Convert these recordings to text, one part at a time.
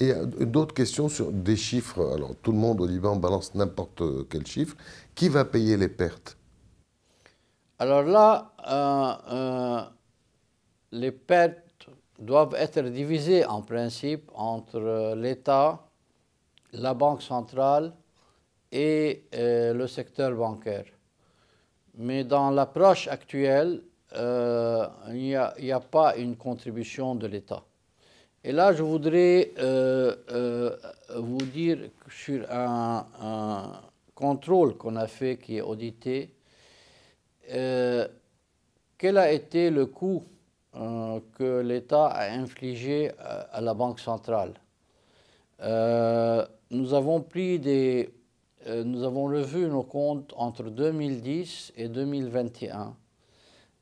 Et euh, d'autres questions sur des chiffres. Alors, tout le monde au Liban balance n'importe quel chiffre. Qui va payer les pertes Alors là, euh, euh, les pertes doivent être divisées en principe entre l'État, la Banque centrale et le secteur bancaire. Mais dans l'approche actuelle, il n'y a pas une contribution de l'État. Et là, je voudrais euh, euh, vous dire sur un, contrôle qu'on a fait, qui est audité, euh, quel a été le coût que l'État a infligé à, la Banque centrale. nous avons pris nous avons revu nos comptes entre 2010 et 2021.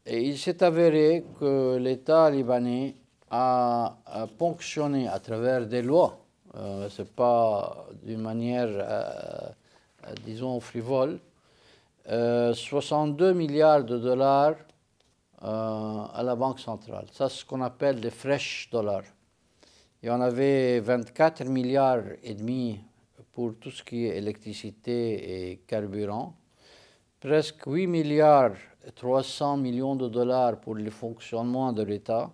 Et il s'est avéré que l'État libanais a ponctionné, à travers des lois. Euh, ce n'est pas d'une manière, euh, euh, disons, frivole. 62 milliards de dollars à la Banque centrale. Ça, c'est ce qu'on appelle les fresh dollars. Et en avait 24 milliards et demi pour tout ce qui est électricité et carburant. Presque 8 milliards 300 millions de dollars pour le fonctionnement de l'État.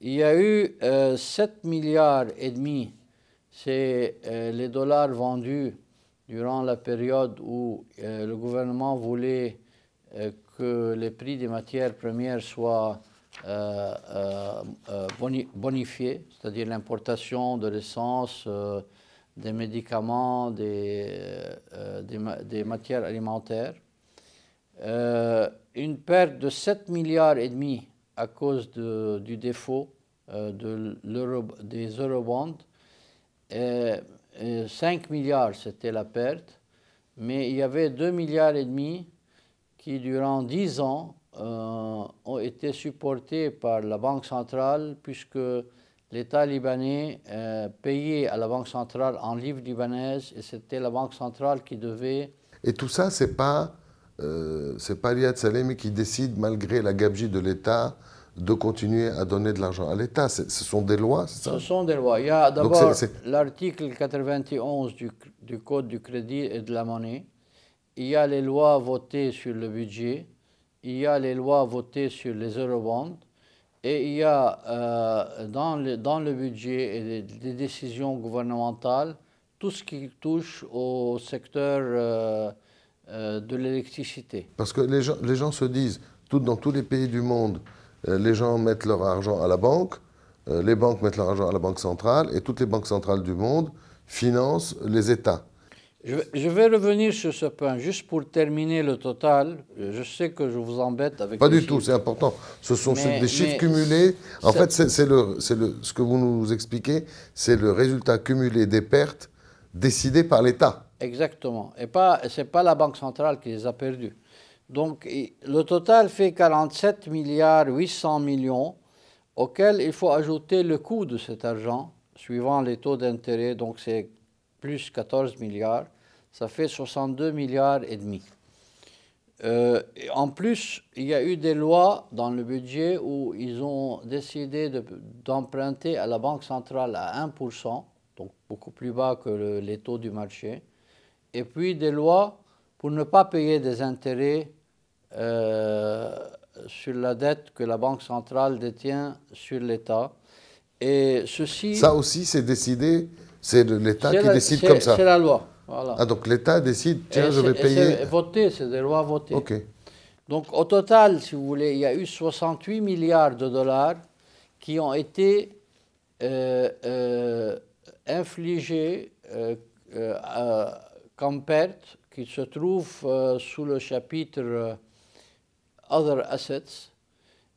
Il y a eu 7 euh, milliards et demi, c'est euh, les dollars vendus durant la période où euh, le gouvernement voulait que les prix des matières premières soient bonifiés, c'est-à-dire l'importation de l'essence, des médicaments, des, des matières alimentaires. une perte de 7 milliards et demi à cause du défaut euh, de des eurobonds. 5 milliards, c'était la perte, mais il y avait 2 milliards et demi qui, durant 10 ans, euh, ont été supportés par la Banque centrale, puisque l'État libanais euh, payait à la Banque centrale en livres libanaises, et c'était la Banque centrale qui devait... Et tout ça, c'est pas euh, c'est pas Riyad Salemi qui décide, malgré la gabegie de l'État, de continuer à donner de l'argent à l'État. Ce sont des lois, c'est ça Ce sont des lois. Il y a d'abord l'article 91 du, Code du crédit et de la monnaie. Il y a les lois votées sur le budget. Il y a les lois votées sur les eurobonds. Et il y a euh, dans, le, dans le budget et les, décisions gouvernementales tout ce qui touche au secteur euh, euh, de l'électricité. Parce que les gens, se disent, dans tous les pays du monde, euh, les gens mettent leur argent à la banque, euh, les banques mettent leur argent à la banque centrale, et toutes les banques centrales du monde financent les États. Je, vais revenir sur ce point, juste pour terminer le total. Je sais que je vous embête avec. Pas du tout, c'est important. Ce sont des chiffres cumulés. En fait, c'est le, ce que vous nous expliquez, c'est le résultat cumulé des pertes décidées par l'État. Exactement. Et ce n'est pas la Banque centrale qui les a perdus. Donc le total fait 47 milliards 800 millions auxquels il faut ajouter le coût de cet argent suivant les taux d'intérêt. Donc c'est plus 14 milliards. Ça fait 62 milliards et demi. Euh, en plus, il y a eu des lois dans le budget où ils ont décidé d'emprunter à la Banque centrale à 1%, donc beaucoup plus bas que les taux du marché et puis des lois pour ne pas payer des intérêts euh, sur la dette que la Banque centrale détient sur l'État. Et ceci... Ça aussi, c'est décidé, c'est l'État qui décide comme ça. C'est la loi. Voilà. Ah, donc l'État décide, tiens, je vais payer. C'est voté, c'est des lois votées. OK. Donc au total, si vous voulez, il y a eu 68 milliards de dollars qui ont été euh, euh, infligés euh, perte qui se trouve euh, sous le chapitre euh, Other Assets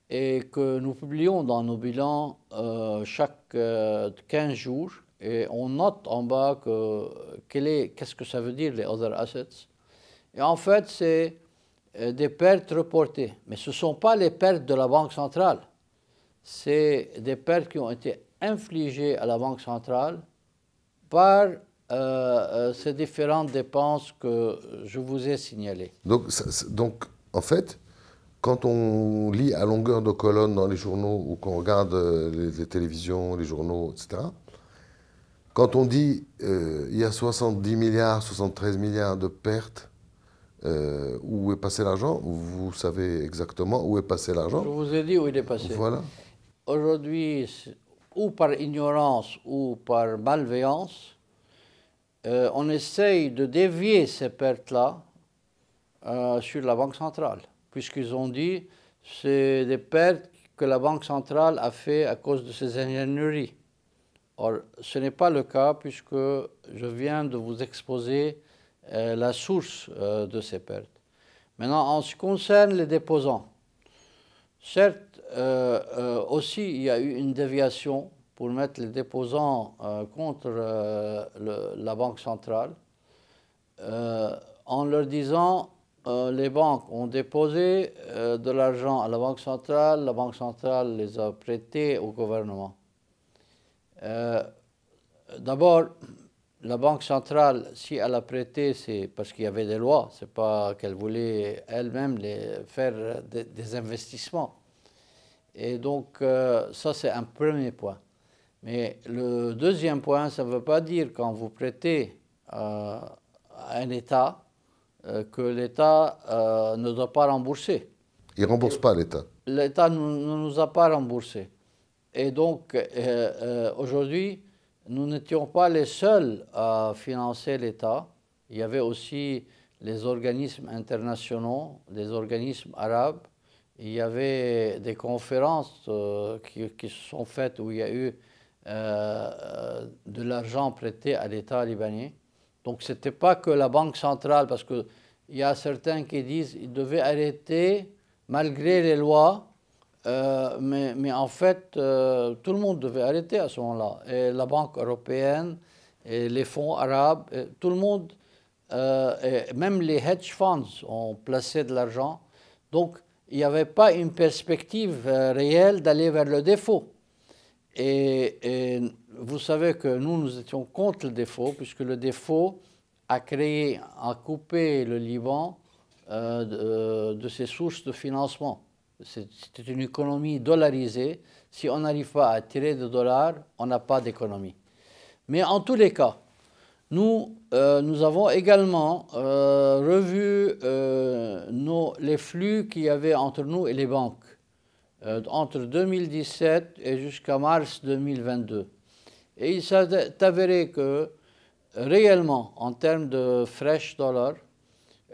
et que nous publions dans nos bilans euh, chaque 15 jours. Et on note en bas qu'est-ce que ça veut dire les Other Assets. Et en fait, c'est des pertes reportées. Mais ce ne sont pas les pertes de la Banque centrale. C'est des pertes qui ont été infligées à la Banque centrale par euh, euh, ces différentes dépenses que je vous ai signalées. Donc, donc en fait, quand on lit à longueur de colonne dans les journaux ou qu'on regarde euh, les, télévisions, les journaux, etc., quand on dit il y a 70 milliards, 73 milliards de pertes, où est passé l'argent Vous savez exactement où est passé l'argent Je vous ai dit où il est passé. Voilà. Aujourd'hui, ou par ignorance ou par malveillance, euh, on essaye de dévier ces pertes-là euh, sur la Banque centrale, puisqu'ils ont dit c'est des pertes que la Banque centrale a fait à cause de ses ingénieries. Or, ce n'est pas le cas puisque je viens de vous exposer euh, la source de ces pertes. Maintenant, en ce qui concerne les déposants, certes, aussi, il y a eu une déviation pour mettre les déposants euh, contre euh, la Banque centrale euh, en leur disant les banques ont déposé de l'argent à la Banque centrale, la Banque centrale les a prêtés au gouvernement. D'abord, la Banque centrale, si elle a prêté, c'est parce qu'il y avait des lois, c'est pas qu'elle voulait elle-même faire des, investissements. Et donc, ça, c'est un premier point. Mais le deuxième point, ça ne veut pas dire quand vous prêtez à euh, un État euh, que l'État euh, ne doit pas rembourser. Il ne rembourse pas l'État. L'État ne nous a pas remboursé. Et donc, aujourd'hui, nous n'étions pas les seuls à financer l'État. Il y avait aussi les organismes internationaux, les organismes arabes. Il y avait des conférences qui, qui, se sont faites où il y a eu euh, de l'argent prêté à l'État libanais. Donc ce n'était pas que la Banque centrale, parce qu'il y a certains qui disent qu'ils devaient arrêter malgré les lois, euh, mais, en fait euh, tout le monde devait arrêter à ce moment-là. Et la Banque européenne, et les fonds arabes, tout le monde, même les hedge funds ont placé de l'argent. Donc il n'y avait pas une perspective réelle d'aller vers le défaut. Et, vous savez que nous, nous étions contre le défaut, puisque le défaut a créé, a coupé le Liban euh, euh, de, ses sources de financement. C'était une économie dollarisée. Si on n'arrive pas à tirer de dollars, on n'a pas d'économie. Mais en tous les cas, nous, euh, nous avons également revu nos, les flux qu'il y avait entre nous et les banques. Euh, entre 2017 et jusqu'à mars 2022. Et il s'est avéré que réellement, en termes de fresh dollars,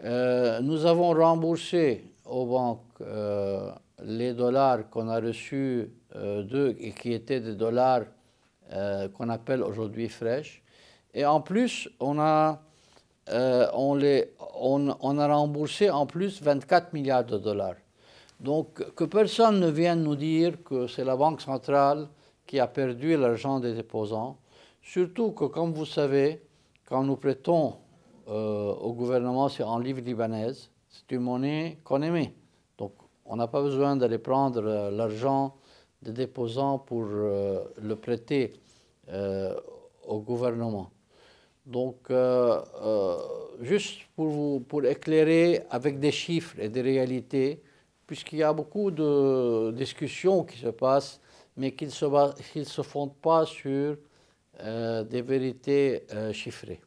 euh, nous avons remboursé aux banques euh, les dollars qu'on a reçus d'eux et qui étaient des dollars qu'on appelle aujourd'hui fresh. Et en plus, on a, on, les, on a remboursé en plus 24 milliards de dollars. Donc que personne ne vienne nous dire que c'est la Banque centrale qui a perdu l'argent des déposants, surtout que comme vous savez, quand nous prêtons euh, au gouvernement, c'est en livre libanaise, c'est une monnaie qu'on émet. Donc on n'a pas besoin d'aller prendre euh, l'argent des déposants pour euh, le prêter au gouvernement. Donc, juste pour, vous, pour éclairer avec des chiffres et des réalités, puisqu'il y a beaucoup de discussions qui se passent, mais qu'ils ne se, fondent pas sur euh, des vérités euh, chiffrées.